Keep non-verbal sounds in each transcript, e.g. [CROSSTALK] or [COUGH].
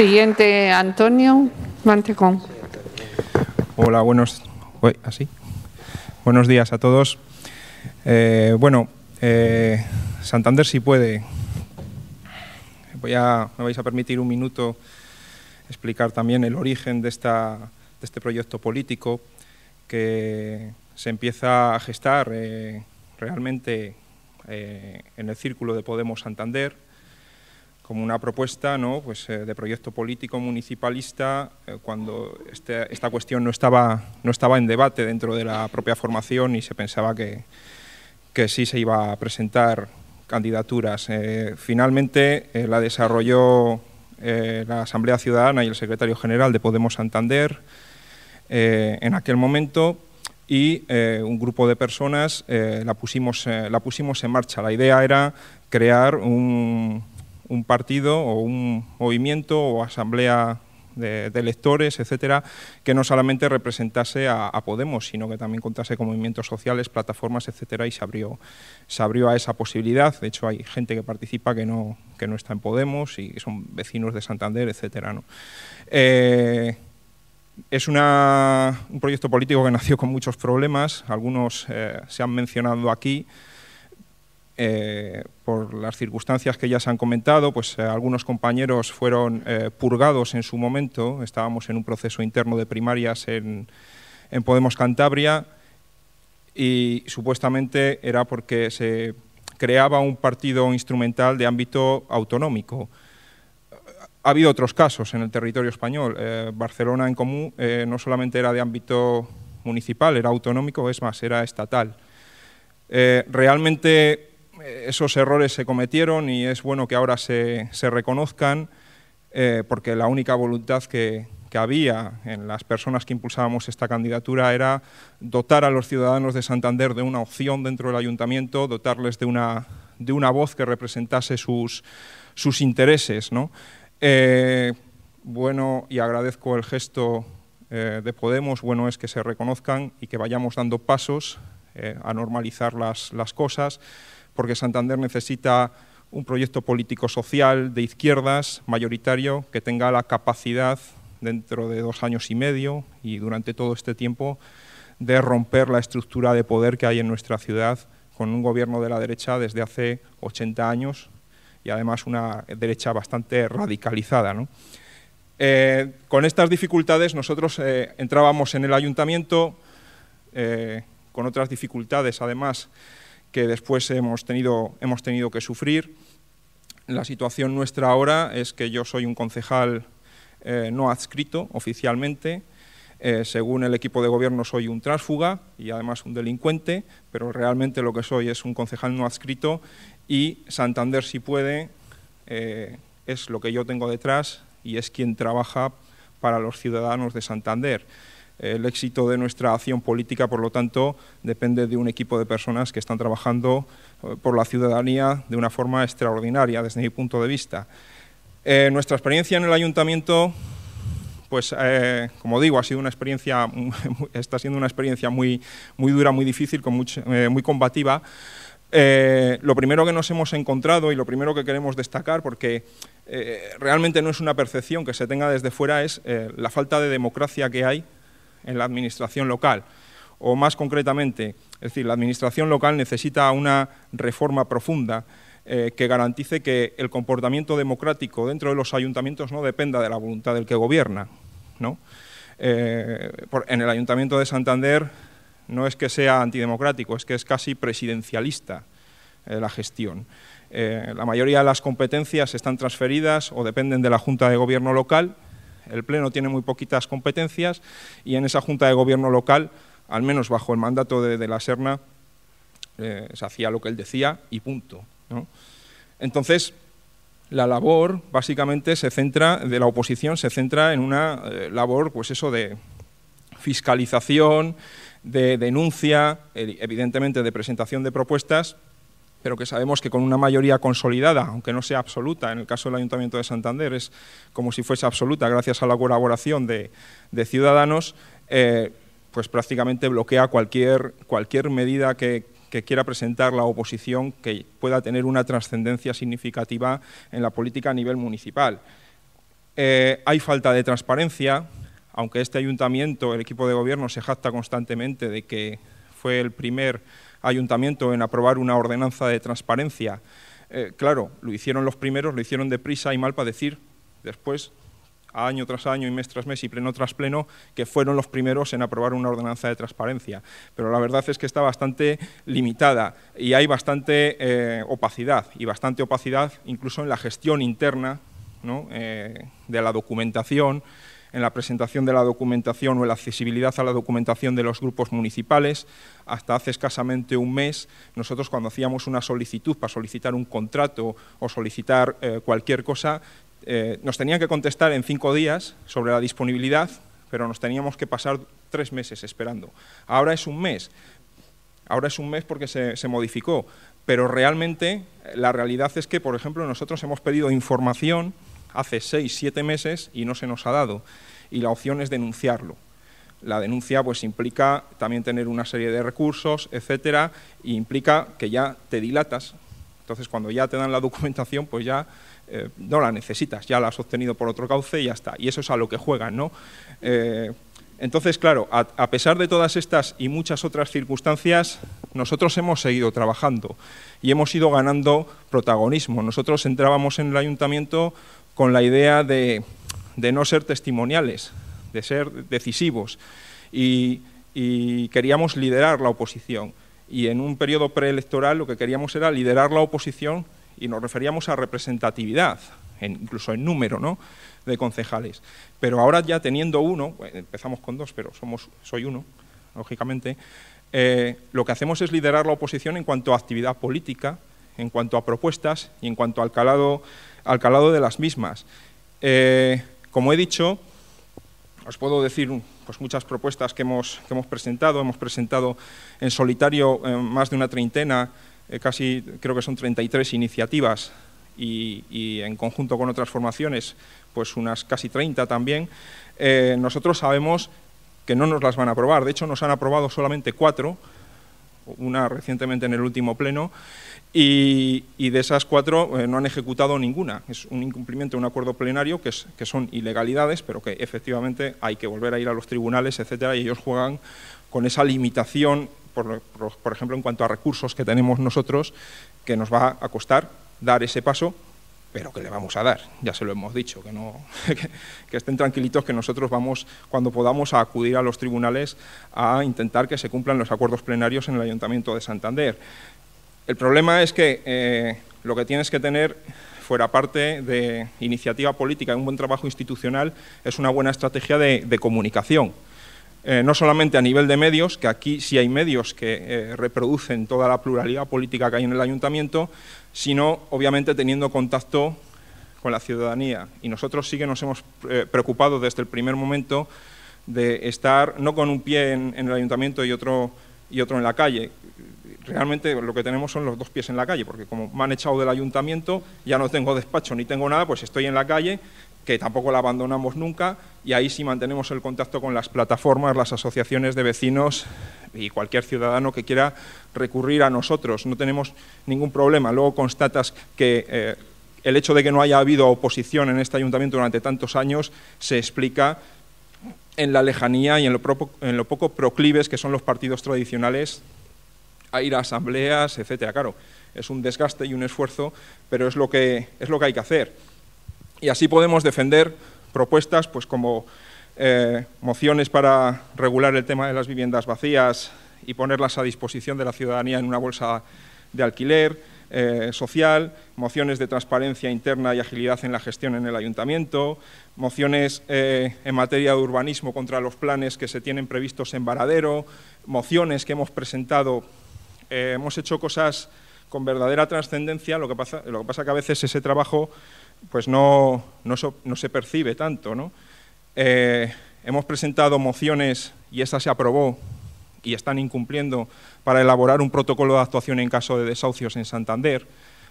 Siguiente, Antonio Mantecón. Hola, buenos, así. buenos días a todos. Eh, bueno, eh, Santander si puede. Voy me vais a permitir un minuto explicar también el origen de, esta, de este proyecto político que se empieza a gestar eh, realmente en el círculo de Podemos Santander como una propuesta ¿no? pues, eh, de proyecto político municipalista eh, cuando este, esta cuestión no estaba, no estaba en debate dentro de la propia formación y se pensaba que, que sí se iba a presentar candidaturas. Eh, finalmente la desarrolló la Asamblea Ciudadana y el secretario general de Podemos Santander en aquel momento y un grupo de personas la, pusimos, la pusimos en marcha. La idea era crear un, un partido o un movimiento o asamblea de, electores, etcétera, que no solamente representase a, Podemos, sino que también contase con movimientos sociales, plataformas, etcétera, y se abrió, se abrió a esa posibilidad. De hecho, hay gente que participa que no, no está en Podemos y que son vecinos de Santander, etcétera. ¿no? Eh, es un proyecto político que [LAUGHS] nació con muchos problemas, algunos eh, se han mencionado aquí, eh, por las circunstancias que ya se han comentado, pues eh, algunos compañeros fueron eh, purgados en su momento, estábamos en un proceso interno de primarias en, Podemos Cantabria y supuestamente era porque se creaba un partido instrumental de ámbito autonómico. Ha habido otros casos en el territorio español. Barcelona en Común no solamente era de ámbito municipal, era autonómico, es más, era estatal. realmente esos errores se cometieron y es bueno que ahora se, reconozcan, eh, porque la única voluntad que, había en las personas que impulsábamos esta candidatura era dotar a los ciudadanos de Santander de una opción dentro del ayuntamiento, dotarles de una, voz que representase sus, intereses. Eh, bueno, y agradezco el gesto eh, de Podemos, bueno es que se reconozcan y que vayamos dando pasos a normalizar las, las cosas porque Santander necesita un proyecto político-social de izquierdas mayoritario que tenga la capacidad dentro de dos años y medio y durante todo este tiempo de romper la estructura de poder que hay en nuestra ciudad con un gobierno de la derecha desde hace 80 años y además una derecha bastante radicalizada. Eh, con estas dificultades nosotros eh, entrábamos en el ayuntamiento, eh, con otras dificultades además, que después hemos tenido, hemos tenido que sufrir. La situación nuestra ahora es que yo soy un concejal eh, no adscrito oficialmente. Eh, según el equipo de gobierno soy un tránsfuga y además un delincuente, pero realmente lo que soy es un concejal no adscrito y Santander si puede eh, es lo que yo tengo detrás y es quien trabaja para los ciudadanos de Santander. El éxito de nuestra acción política, por lo tanto, depende de un equipo de personas que están trabajando eh, por la ciudadanía de una forma extraordinaria desde mi punto de vista. Eh, nuestra experiencia en el ayuntamiento, pues eh, como digo, ha sido una experiencia, [LAUGHS] está siendo una experiencia muy, muy dura, muy difícil, muy combativa. lo primero que nos hemos encontrado y lo primero que queremos destacar, porque realmente no es una percepción que se tenga desde fuera, es la falta de democracia que hay en la administración local. O más concretamente, es decir, la administración local necesita una reforma profunda eh, que garantice que el comportamiento democrático dentro de los ayuntamientos no dependa de la voluntad del que gobierna. Eh, en el ayuntamiento de Santander no es que sea antidemocrático, es que es casi presidencialista eh, la gestión. la mayoría de las competencias están transferidas o dependen de la Junta de Gobierno local el Pleno tiene muy poquitas competencias y en esa Junta de Gobierno local, al menos bajo el mandato de, la Serna, eh, se hacía lo que él decía y punto. Entonces, la labor básicamente se centra, de la oposición se centra en una eh, labor, pues eso de fiscalización, de denuncia, evidentemente de presentación de propuestas pero que sabemos que con una mayoría consolidada, aunque no sea absoluta, en el caso del Ayuntamiento de Santander es como si fuese absoluta gracias a la colaboración de, ciudadanos, eh, pues prácticamente bloquea cualquier, cualquier medida que, quiera presentar la oposición que pueda tener una trascendencia significativa en la política a nivel municipal. Eh, hay falta de transparencia, aunque este ayuntamiento, el equipo de gobierno, se jacta constantemente de que fue el primer ayuntamiento en aprobar una ordenanza de transparencia. Eh, claro, lo hicieron los primeros, lo hicieron deprisa y mal para decir después, año tras año y mes tras mes y pleno tras pleno, que fueron los primeros en aprobar una ordenanza de transparencia. Pero la verdad es que está bastante limitada y hay bastante eh, opacidad, y bastante opacidad incluso en la gestión interna eh, de la documentación, en la presentación de la documentación o en la accesibilidad a la documentación de los grupos municipales. Hasta hace escasamente un mes, nosotros cuando hacíamos una solicitud para solicitar un contrato o solicitar eh, cualquier cosa, eh, nos tenían que contestar en cinco días sobre la disponibilidad, pero nos teníamos que pasar tres meses esperando. Ahora es un mes. Ahora es un mes porque se, se modificó, pero realmente eh, la realidad es que, por ejemplo, nosotros hemos pedido información hace seis siete meses y no se nos ha dado. Y la opción es denunciarlo. La denuncia pues implica también tener una serie de recursos, etcétera, implica que ya te dilatas. Entonces, cuando ya te dan la documentación, pues ya eh, no la necesitas, ya la has obtenido por otro cauce y ya está. Y eso es a lo que juegan, ¿no? Eh, entonces, claro, a, pesar de todas estas y muchas otras circunstancias, nosotros hemos seguido trabajando y hemos ido ganando protagonismo. Nosotros entrábamos en el ayuntamiento con la idea de, no ser testimoniales, de ser decisivos. Y, queríamos liderar la oposición. Y en un periodo preelectoral lo que queríamos era liderar la oposición y nos referíamos a representatividad, incluso en número ¿no? de concejales. Pero ahora ya teniendo uno, empezamos con dos, pero somos, soy uno, lógicamente, eh, lo que hacemos es liderar la oposición en cuanto a actividad política, en cuanto a propuestas y en cuanto al calado al calado de las mismas. Eh, como he dicho, os puedo decir pues, muchas propuestas que hemos, que hemos presentado. Hemos presentado en solitario eh, más de una treintena, eh, casi creo que son 33 iniciativas y, en conjunto con otras formaciones, pues unas casi 30 también. nosotros sabemos que no nos las van a aprobar. De hecho, nos han aprobado solamente cuatro una recientemente en el último pleno, y, de esas cuatro eh, no han ejecutado ninguna. Es un incumplimiento de un acuerdo plenario que, son ilegalidades, pero que efectivamente hay que volver a ir a los tribunales, etcétera, y ellos juegan con esa limitación, por ejemplo, en cuanto a recursos que tenemos nosotros, que nos va a costar dar ese paso pero que le vamos a dar, ya se lo hemos dicho, que, no, [LAUGHS] que, estén tranquilitos que nosotros vamos, cuando podamos, a acudir a los tribunales a intentar que se cumplan los acuerdos plenarios en el Ayuntamiento de Santander. El problema es que eh, lo que tienes que tener fuera parte de iniciativa política, y un buen trabajo institucional, es una buena estrategia de comunicación eh, no solamente a nivel de medios, que aquí sí hay medios que eh, reproducen toda la pluralidad política que hay en el ayuntamiento, sino obviamente teniendo contacto con la ciudadanía. Y nosotros sí que nos hemos eh, preocupado desde el primer momento de estar no con un pie en, el ayuntamiento y otro, y otro en la calle. Realmente lo que tenemos son los dos pies en la calle, porque como me han echado del ayuntamiento, ya no tengo despacho ni tengo nada, pues estoy en la calle que tampoco la abandonamos nunca, y ahí sí mantenemos el contacto con las plataformas, las asociaciones de vecinos y cualquier ciudadano que quiera recurrir a nosotros. No tenemos ningún problema. Luego constatas que eh, el hecho de que no haya habido oposición en este ayuntamiento durante tantos años se explica en la lejanía y en lo, poco proclives que son los partidos tradicionales a ir a asambleas, etcétera. Claro, es un desgaste y un esfuerzo, pero lo es lo que hay que hacer y así podemos defender propuestas pues, como eh, mociones para regular el tema de las viviendas vacías y ponerlas a disposición de la ciudadanía en una bolsa de alquiler eh, social, mociones de transparencia interna y agilidad en la gestión en el ayuntamiento, mociones eh, en materia de urbanismo contra los planes que se tienen previstos en Varadero, mociones que hemos presentado. hemos hecho cosas con verdadera trascendencia, lo, que pasa, lo que pasa que a veces ese trabajo pues no, se percibe tanto. ¿no? Eh, hemos presentado mociones y esa se aprobó y están incumpliendo para elaborar un protocolo de actuación en caso de desahucios en Santander,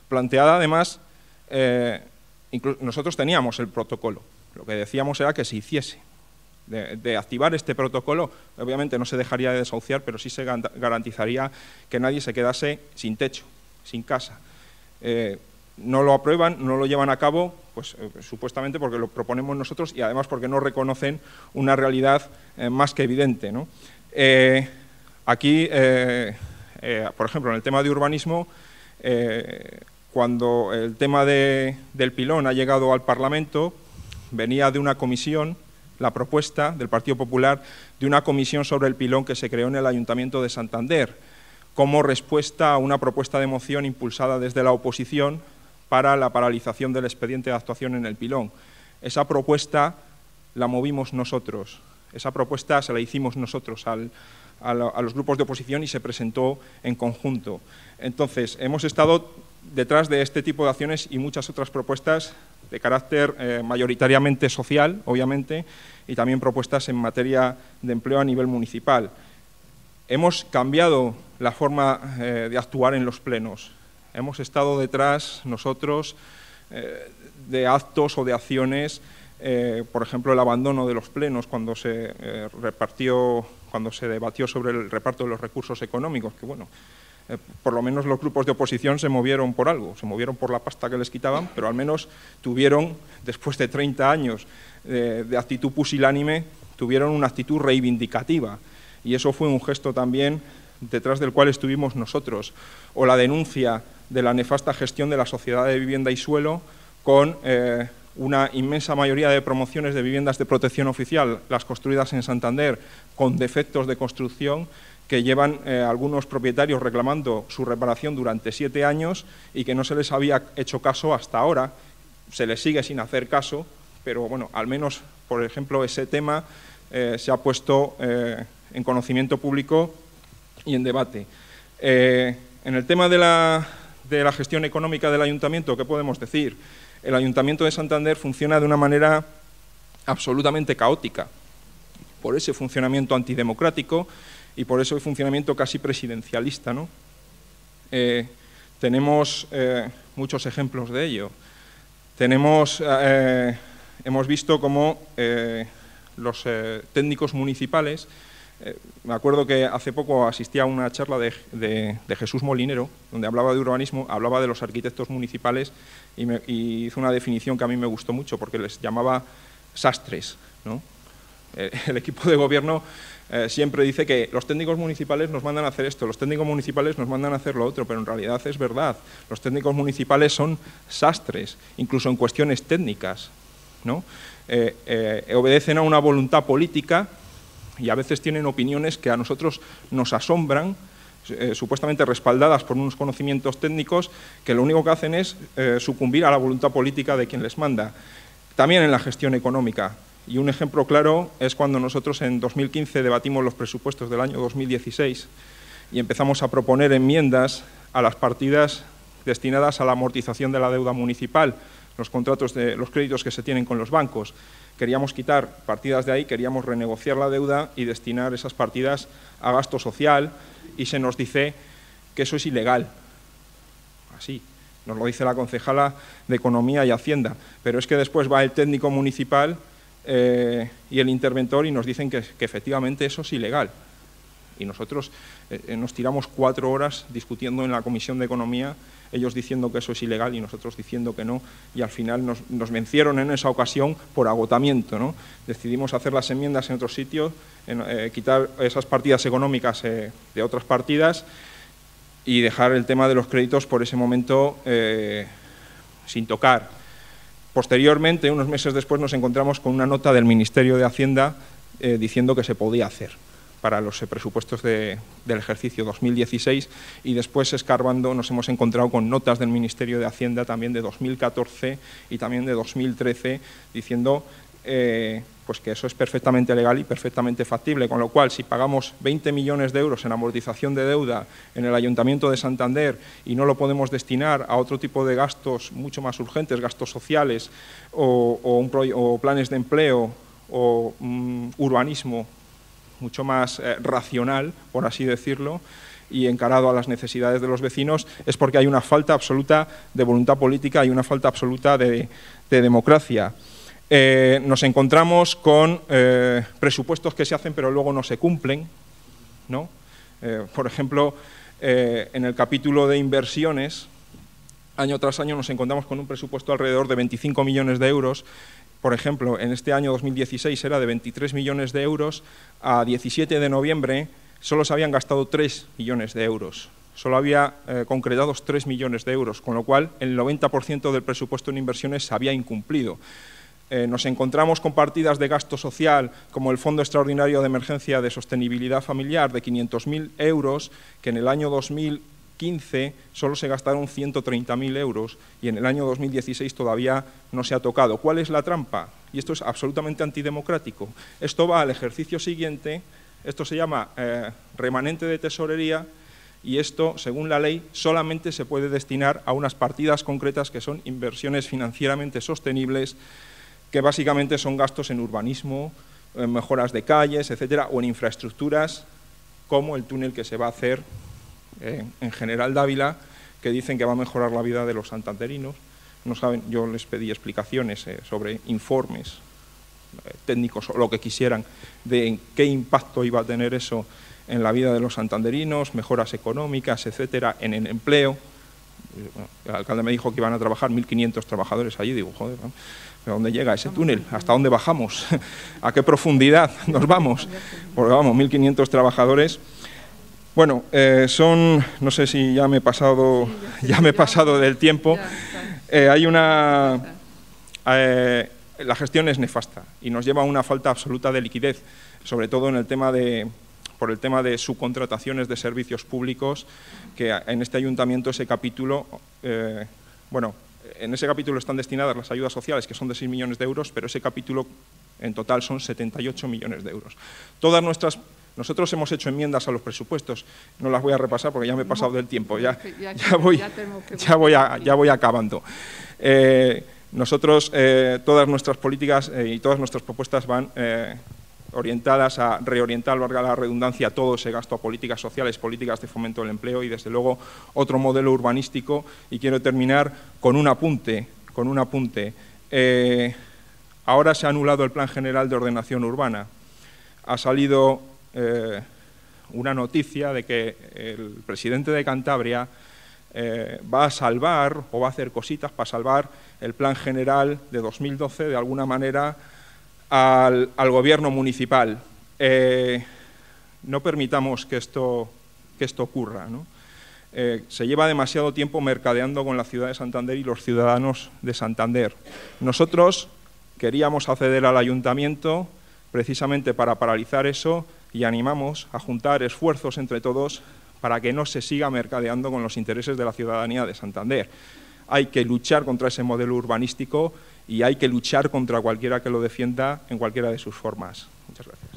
planteada además, eh, nosotros teníamos el protocolo, lo que decíamos era que se hiciese. De, activar este protocolo, obviamente no se dejaría de desahuciar, pero sí se garantizaría que nadie se quedase sin techo, sin casa. Eh, no lo aprueban, no lo llevan a cabo, pues eh, supuestamente porque lo proponemos nosotros y además porque no reconocen una realidad eh, más que evidente. Eh, aquí, por ejemplo, en el tema de urbanismo, cuando el tema del pilón ha llegado al Parlamento, venía de una comisión, la propuesta del Partido Popular, de una comisión sobre el pilón que se creó en el Ayuntamiento de Santander como respuesta a una propuesta de moción impulsada desde la oposición para la paralización del expediente de actuación en el pilón. Esa propuesta la movimos nosotros, esa propuesta se la hicimos nosotros a, los grupos de oposición y se presentó en conjunto. Entonces, hemos estado detrás de este tipo de acciones y muchas otras propuestas de carácter eh, mayoritariamente social, obviamente, y también propuestas en materia de empleo a nivel municipal. Hemos cambiado la forma eh, de actuar en los plenos. Hemos estado detrás nosotros eh, de actos o de acciones, eh, por ejemplo, el abandono de los plenos cuando se eh, repartió, cuando se debatió sobre el reparto de los recursos económicos, que bueno, por lo menos los grupos de oposición se movieron por algo, se movieron por la pasta que les quitaban, pero al menos tuvieron, después de 30 años de actitud pusilánime, tuvieron una actitud reivindicativa. Y eso fue un gesto también detrás del cual estuvimos nosotros. O la denuncia de la nefasta gestión de la sociedad de vivienda y suelo con eh, una inmensa mayoría de promociones de viviendas de protección oficial, las construidas en Santander, con defectos de construcción que llevan eh, algunos propietarios reclamando su reparación durante siete años y que no se les había hecho caso hasta ahora. Se les sigue sin hacer caso, pero bueno, al menos, por ejemplo, ese tema eh, se ha puesto en conocimiento público y en debate. en el tema de la de la gestión económica del ayuntamiento, ¿qué podemos decir? El ayuntamiento de Santander funciona de una manera absolutamente caótica por ese funcionamiento antidemocrático y por ese funcionamiento casi presidencialista. Eh, tenemos eh, muchos ejemplos de ello. Tenemos, eh, hemos visto cómo los técnicos municipales eh, me acuerdo que hace poco asistí a una charla de, Jesús Molinero, donde hablaba de urbanismo, hablaba de los arquitectos municipales y, hizo una definición que a mí me gustó mucho porque les llamaba sastres. ¿no? Eh, el, equipo de gobierno eh, siempre dice que los técnicos municipales nos mandan a hacer esto, los técnicos municipales nos mandan a hacer lo otro, pero en realidad es verdad. Los técnicos municipales son sastres, incluso en cuestiones técnicas. ¿no? obedecen a una voluntad política y a veces tienen opiniones que a nosotros nos asombran, eh, supuestamente respaldadas por unos conocimientos técnicos que lo único que hacen es eh, sucumbir a la voluntad política de quien les manda. También en la gestión económica. Y un ejemplo claro es cuando nosotros en 2015 debatimos los presupuestos del año 2016 y empezamos a proponer enmiendas a las partidas destinadas a la amortización de la deuda municipal, los contratos de los créditos que se tienen con los bancos. Queríamos quitar partidas de ahí, queríamos renegociar la deuda y destinar esas partidas a gasto social y se nos dice que eso es ilegal. Así, nos lo dice la concejala de Economía y Hacienda. Pero es que después va el técnico municipal eh, y el interventor y nos dicen que efectivamente eso es ilegal. Y nosotros eh, eh, nos tiramos cuatro horas discutiendo en la Comisión de Economía, ellos diciendo que eso es ilegal y nosotros diciendo que no, y al final nos, vencieron en esa ocasión por agotamiento. ¿no? Decidimos hacer las enmiendas en otro sitio, eh, quitar esas partidas económicas de otras partidas y dejar el tema de los créditos por ese momento sin tocar. Posteriormente, unos meses después, nos encontramos con una nota del Ministerio de Hacienda diciendo que se podía hacer para los eh, presupuestos del ejercicio 2016 y después escarbando nos hemos encontrado con notas del Ministerio de Hacienda también de 2014 y también de 2013 diciendo eh, pues que eso es perfectamente legal y perfectamente factible, con lo cual si pagamos 20 millones de euros en amortización de deuda en el Ayuntamiento de Santander y no lo podemos destinar a otro tipo de gastos mucho más urgentes, gastos sociales o, planes de empleo o mm, urbanismo mucho más eh, racional, por así decirlo, y encarado a las necesidades de los vecinos, es porque hay una falta absoluta de voluntad política y una falta absoluta de, democracia. Eh, nos encontramos con eh, presupuestos que se hacen pero luego no se cumplen. ¿no? por ejemplo, en el capítulo de inversiones, año tras año nos encontramos con un presupuesto alrededor de 25 millones de euros por ejemplo, en este año 2016 era de 23 millones de euros, a 17 de noviembre solo se habían gastado 3 millones de euros, solo había eh, concretados 3 millones de euros, con lo cual el 90% del presupuesto en inversiones se había incumplido. Eh, nos encontramos con partidas de gasto social, como el Fondo Extraordinario de Emergencia de Sostenibilidad Familiar de 500.000 euros, que en el año 2000 15 solo se gastaron 130.000 euros y en el año 2016 todavía no se ha tocado. ¿Cuál es la trampa? Y esto es absolutamente antidemocrático. Esto va al ejercicio siguiente, esto se llama eh, remanente de tesorería y esto, según la ley, solamente se puede destinar a unas partidas concretas que son inversiones financieramente sostenibles, que básicamente son gastos en urbanismo, en mejoras de calles, etcétera, o en infraestructuras como el túnel que se va a hacer en general Dávila, que dicen que va a mejorar la vida de los santanderinos. No saben, yo les pedí explicaciones eh, sobre informes eh, técnicos o lo que quisieran de qué impacto iba a tener eso en la vida de los santanderinos, mejoras económicas, etcétera, en el empleo. Eh, el alcalde me dijo que iban a trabajar 1.500 trabajadores allí. Digo, joder, ¿a dónde llega ese túnel? ¿Hasta dónde bajamos? [LAUGHS] ¿A qué profundidad nos vamos? Porque vamos, 1.500 trabajadores bueno, eh, son, no sé si ya me he pasado, ya, [LAUGHS] me he pasado del tiempo. Eh, hay una, eh, la gestión es nefasta y nos lleva a una falta absoluta de liquidez, sobre todo en el tema de, por el tema de subcontrataciones de servicios públicos, que en este ayuntamiento ese capítulo, bueno, en ese capítulo están destinadas las ayudas sociales, que son de 6 millones de euros, pero ese capítulo en total son 78 millones de euros. Todas nuestras nosotros hemos hecho enmiendas a los presupuestos, no las voy a repasar porque ya me he pasado del tiempo, ya, voy, ya voy, acabando. Eh, nosotros, eh, todas nuestras políticas eh, y todas nuestras propuestas van orientadas a reorientar, valga la redundancia, todo ese gasto a políticas sociales, políticas de fomento del empleo y, desde luego, otro modelo urbanístico. Y quiero terminar con un apunte. Con un apunte. ahora se ha anulado el Plan General de Ordenación Urbana. Ha salido eh, una noticia de que el presidente de Cantabria eh, va a salvar o va a hacer cositas para salvar el plan general de 2012 de alguna manera al, al gobierno municipal. Eh, no permitamos que esto, que esto ocurra. se lleva demasiado tiempo mercadeando con la ciudad de Santander y los ciudadanos de Santander. Nosotros queríamos acceder al ayuntamiento precisamente para paralizar eso y animamos a juntar esfuerzos entre todos para que no se siga mercadeando con los intereses de la ciudadanía de Santander. Hay que luchar contra ese modelo urbanístico y hay que luchar contra cualquiera que lo defienda en cualquiera de sus formas. Muchas gracias.